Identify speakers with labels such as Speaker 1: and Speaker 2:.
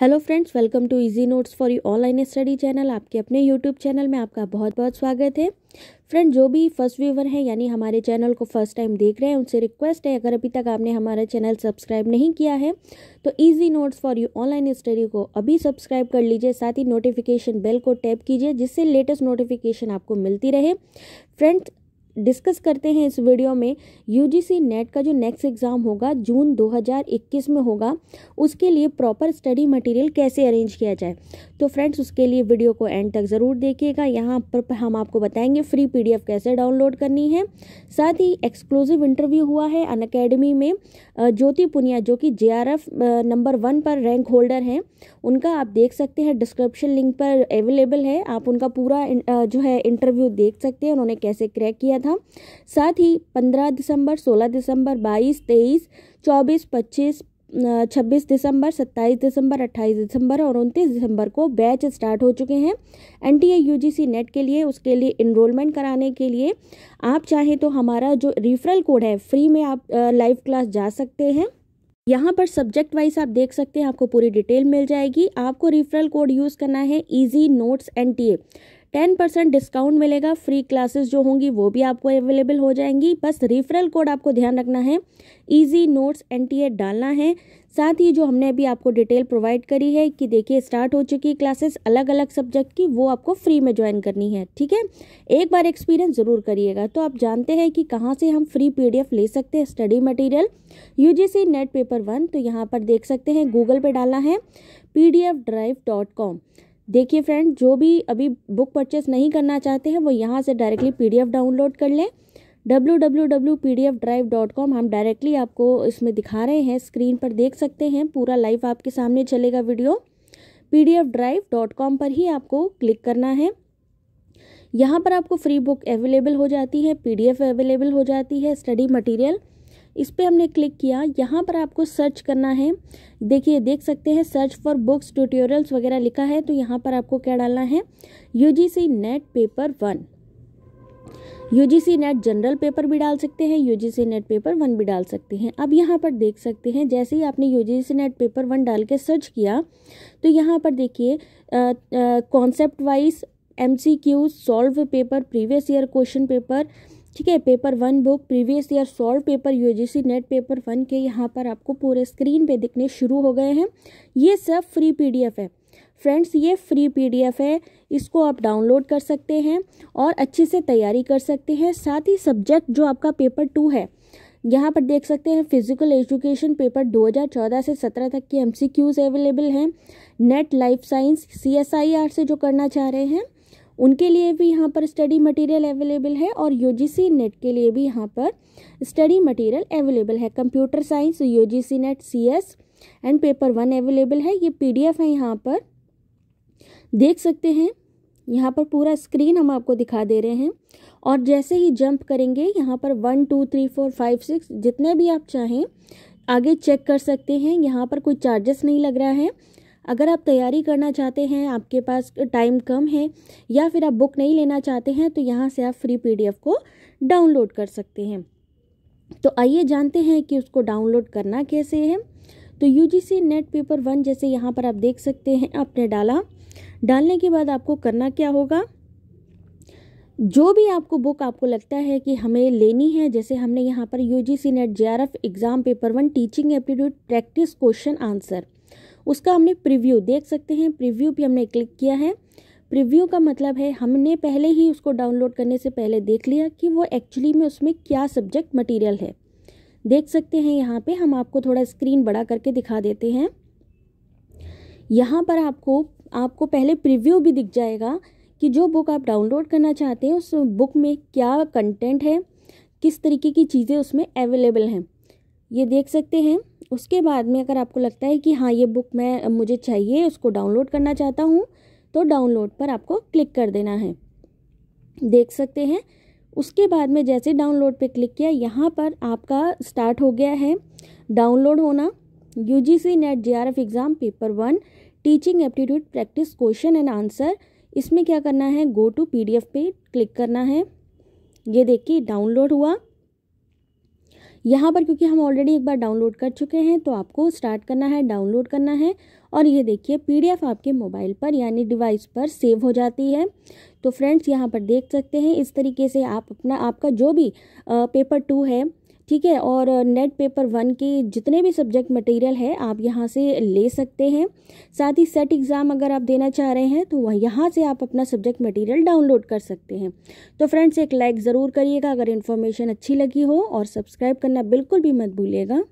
Speaker 1: hello friends welcome to easy notes for you online study channel आपके अपने YouTube channel में आपका बहुत बहुत स्वागत है फ्रेंड जो भी फर्स्ट व्यूवर हैं यानी हमारे चैनल को फर्स्ट टाइम देख रहे हैं उनसे रिक्वेस्ट है अगर अभी तक आपने हमारा चैनल सब्सक्राइब नहीं किया है तो easy notes for you online study को अभी सब्सक्राइब कर लीजिए साथ ही नोटिफिकेशन बेल को टैप कीजिए जिससे लेटेस्ट नोटिफिकेशन आपको मिलती रहे फ्रेंड्स डिस्कस करते हैं इस वीडियो में यूजीसी नेट का जो नेक्स्ट एग्ज़ाम होगा जून 2021 में होगा उसके लिए प्रॉपर स्टडी मटेरियल कैसे अरेंज किया जाए तो फ्रेंड्स उसके लिए वीडियो को एंड तक ज़रूर देखिएगा यहाँ पर हम आपको बताएंगे फ्री पीडीएफ कैसे डाउनलोड करनी है साथ ही एक्सक्लूसिव इंटरव्यू हुआ है अन में ज्योति पुनिया जो कि जे नंबर वन पर रैंक होल्डर हैं उनका आप देख सकते हैं डिस्क्रिप्शन लिंक पर अवेलेबल है आप उनका पूरा जो है इंटरव्यू देख सकते हैं उन्होंने कैसे क्रैक किया था था साथ ही 15 दिसंबर 16 दिसंबर 22 23 24 25 छब्बीस दिसंबर सत्ताईस दिसंबर अट्ठाईस दिसंबर और उनतीस दिसंबर को बैच स्टार्ट हो चुके हैं एन टी यूजीसी नेट के लिए उसके लिए इनरोलमेंट कराने के लिए आप चाहें तो हमारा जो रिफरल कोड है फ्री में आप लाइव क्लास जा सकते हैं यहाँ पर सब्जेक्ट वाइज आप देख सकते हैं आपको पूरी डिटेल मिल जाएगी आपको रिफरल कोड यूज़ करना है easy notes N T A ten percent discount मिलेगा फ्री क्लासेस जो होंगी वो भी आपको अवेलेबल हो जाएंगी बस रेफरल कोड आपको ध्यान रखना है ईजी नोट्स एन डालना है साथ ही जो हमने अभी आपको डिटेल प्रोवाइड करी है कि देखिए स्टार्ट हो चुकी क्लासेस अलग अलग सब्जेक्ट की वो आपको फ्री में ज्वाइन करनी है ठीक है एक बार एक्सपीरियंस ज़रूर करिएगा तो आप जानते हैं कि कहाँ से हम फ्री पीडीएफ ले सकते हैं study material UGC NET paper one तो यहाँ पर देख सकते हैं गूगल पे डालना है पी ड्राइव डॉट कॉम देखिए फ्रेंड जो भी अभी बुक परचेस नहीं करना चाहते हैं वो यहाँ से डायरेक्टली पीडीएफ डाउनलोड कर लें डब्ल्यू हम डायरेक्टली आपको इसमें दिखा रहे हैं स्क्रीन पर देख सकते हैं पूरा लाइव आपके सामने चलेगा वीडियो पी पर ही आपको क्लिक करना है यहाँ पर आपको फ्री बुक अवेलेबल हो जाती है पीडीएफ अवेलेबल हो जाती है स्टडी मटेरियल इस पर हमने क्लिक किया यहाँ पर आपको सर्च करना है देखिए देख सकते हैं सर्च फॉर बुक्स ट्यूटोरियल्स वगैरह लिखा है तो यहाँ पर आपको क्या डालना है U NET paper one U NET general paper भी डाल सकते हैं यू नेट पेपर वन भी डाल सकते हैं अब यहाँ पर देख सकते हैं जैसे ही आपने यू नेट पेपर वन डाल के सर्च किया तो यहाँ पर देखिए concept wise M C Q solve paper previous year question paper ठीक है paper one book previous year solve paper UGC NET paper one के यहाँ पर आपको पूरे स्क्रीन पे दिखने शुरू हो गए हैं ये सब फ्री पीडीएफ है फ्रेंड्स ये फ्री पीडीएफ है इसको आप डाउनलोड कर सकते हैं और अच्छे से तैयारी कर सकते हैं साथ ही सब्जेक्ट जो आपका पेपर टू है यहाँ पर देख सकते हैं फिजिकल एजुकेशन पेपर 2014 से 17 तक के एमसीक्यूज अवेलेबल हैं नेट लाइफ साइंस सीएसआईआर से जो करना चाह रहे हैं उनके लिए भी यहाँ पर स्टडी मटेरियल अवेलेबल है और यूजीसी नेट के लिए भी यहाँ पर स्टडी मटेरियल अवेलेबल है computer science UGC NET CS and paper one available है ये पीडीएफ है यहाँ पर देख सकते हैं यहाँ पर पूरा स्क्रीन हम आपको दिखा दे रहे हैं और जैसे ही जंप करेंगे यहाँ पर one two three four five six जितने भी आप चाहें आगे चेक कर सकते हैं यहाँ पर कोई चार्जेस नहीं लग रहा है अगर आप तैयारी करना चाहते हैं आपके पास टाइम कम है या फिर आप बुक नहीं लेना चाहते हैं तो यहाँ से आप फ्री पीडीएफ को डाउनलोड कर सकते हैं तो आइए जानते हैं कि उसको डाउनलोड करना कैसे है तो यू नेट पेपर वन जैसे यहाँ पर आप देख सकते हैं आपने डाला डालने के बाद आपको करना क्या होगा जो भी आपको बुक आपको लगता है कि हमें लेनी है जैसे हमने यहाँ पर U G C NET J R F exam paper one teaching aptitude practice question answer उसका हमने प्रीव्यू देख सकते हैं प्रीव्यू भी हमने क्लिक किया है प्रीव्यू का मतलब है हमने पहले ही उसको डाउनलोड करने से पहले देख लिया कि वो एक्चुअली में उसमें क्या सब्जेक्ट मटेरियल है देख सकते हैं यहाँ पे हम आपको थोड़ा स्क्रीन बड़ा करके दिखा देते हैं यहाँ पर आपको आपको पहले प्रीव्यू भी दिख जाएगा कि जो बुक आप डाउनलोड करना चाहते हैं उस बुक में क्या कंटेंट है किस तरीके की चीज़ें उसमें अवेलेबल हैं ये देख सकते हैं उसके बाद में अगर आपको लगता है कि हाँ ये बुक मैं मुझे चाहिए उसको डाउनलोड करना चाहता हूँ तो डाउनलोड पर आपको क्लिक कर देना है देख सकते हैं उसके बाद में जैसे डाउनलोड पे क्लिक किया यहाँ पर आपका स्टार्ट हो गया है डाउनलोड होना U G C NET J R F exam paper one teaching aptitude practice question and answer इसमें क्या करना है go to P D F पे क्लिक करना है ये देखिए डाउनलोड हुआ यहाँ पर क्योंकि हम ऑलरेडी एक बार डाउनलोड कर चुके हैं तो आपको स्टार्ट करना है डाउनलोड करना है और ये देखिए पीडीएफ आपके मोबाइल पर यानी डिवाइस पर सेव हो जाती है तो फ्रेंड्स यहाँ पर देख सकते हैं इस तरीके से आप अपना आपका जो भी पेपर टू है ठीक है और नेट पेपर वन के जितने भी सब्जेक्ट मटेरियल है आप यहाँ से ले सकते हैं साथ ही सेट एग्ज़ाम अगर आप देना चाह रहे हैं तो वह यहाँ से आप अपना सब्जेक्ट मटेरियल डाउनलोड कर सकते हैं तो फ्रेंड्स एक लाइक ज़रूर करिएगा अगर इन्फॉर्मेशन अच्छी लगी हो और सब्सक्राइब करना बिल्कुल भी मत भूलिएगा